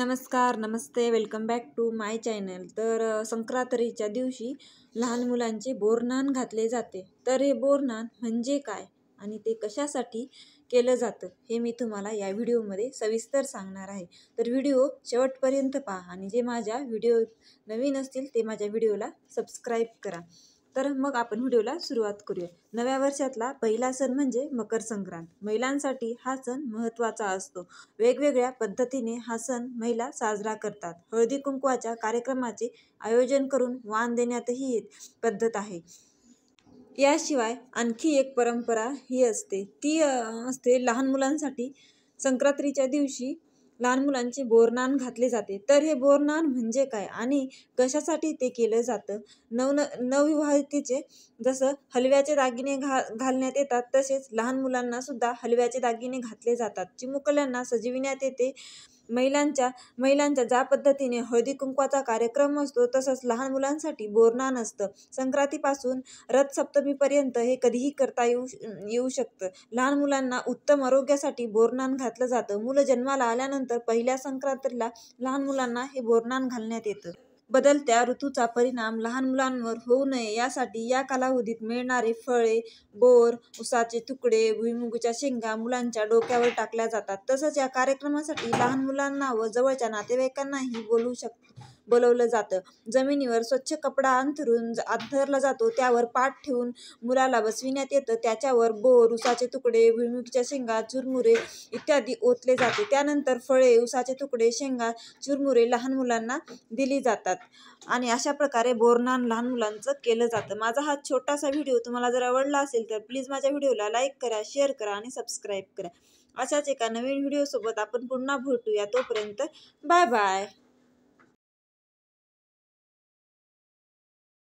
नमस्कार नमस्ते welcome back to my channel तर संक्रांतीच्या दिवशी लहान मुलांचे बोरनान घातले जाते तर हे बोरनान म्हणजे काय आणि ते कशासाठी केलं जातं हे मी तुम्हाला या व्हिडिओमध्ये सविस्तर सांगणार आहे तर व्हिडिओ शेवटपर्यंत पहा आणि जे माझ्या व्हिडिओ नवीन असतील ते माझ्या व्हिडिओला सबस्क्राईब करा तर मग आपण व्हिडिओला सुरुवात करूया नव्या वर्षातला पहिला सण म्हणजे मकर संक्रांत महिलांसाठी हा सण महत्त्वाचा असतो वेगवेगळ्या पद्धतीने हा सण महिला साजरा करतात हळदी कुंकवाच्या कार्यक्रमाचे आयोजन करून वाण देण्यातही पद्धत आहे याशिवाय आणखी एक परंपरा ही असते ती असते लहान मुलांसाठी संक्रांतीच्या दिवशी लहान मुलांचे बोरनान घातले जाते तर हे बोरनान म्हणजे काय आणि कशासाठी ते केलं जातं नवन नवविवाहितेचे जसं हलव्याचे दागिने घा घालण्यात येतात तसेच लहान मुलांना सुद्धा हलव्याचे दागिने घातले जातात चिमुकल्यांना सजविण्यात येते महिलांच्या महिलांच्या ज्या पद्धतीने हळदी कुंकवाचा कार्यक्रम असतो तसंच लहान मुलांसाठी बोरनान असतं संक्रांतीपासून रथसप्तमीपर्यंत हे कधीही करता येऊ येऊ शकतं लहान मुलांना उत्तम आरोग्यासाठी बोरनान घातलं जातं मुलं जन्माला आल्यानंतर पहिल्या संक्रांतीला लहान मुलांना हे बोरनान घालण्यात येतं बदलत्या ऋतूचा परिणाम लहान मुलांवर होऊ नये यासाठी या कालावधीत मिळणारे फळे बोर उसाचे तुकडे भुईमुगीच्या शेंगा मुलांच्या डोक्यावर टाकल्या जातात तसंच या कार्यक्रमासाठी लहान मुलांना व जवळच्या नातेवाईकांनाही बोलू शकतो बोलवलं जातं जमिनीवर स्वच्छ कपडा अंथरून अंथरला जातो त्यावर पाठ ठेवून मुलाला बसविण्यात येतं त्याच्यावर बोर उसाचे तुकडे भुईमुगीच्या शेंगा चुरमुरे इत्यादी ओतले जाते त्यानंतर फळे उसाचे तुकडे शेंगा चुरमुरे लहान मुलांना दिली जातात आणि अशा प्रकारे बोरनान लहान मुलांचं केलं जातं माझा हा छोटासा व्हिडिओ तुम्हाला जर आवडला असेल तर प्लीज माझ्या व्हिडिओला लाईक करा शेअर करा आणि सबस्क्राईब करा अशाच एका नवीन व्हिडिओसोबत आपण पुन्हा भेटूया तोपर्यंत बाय बाय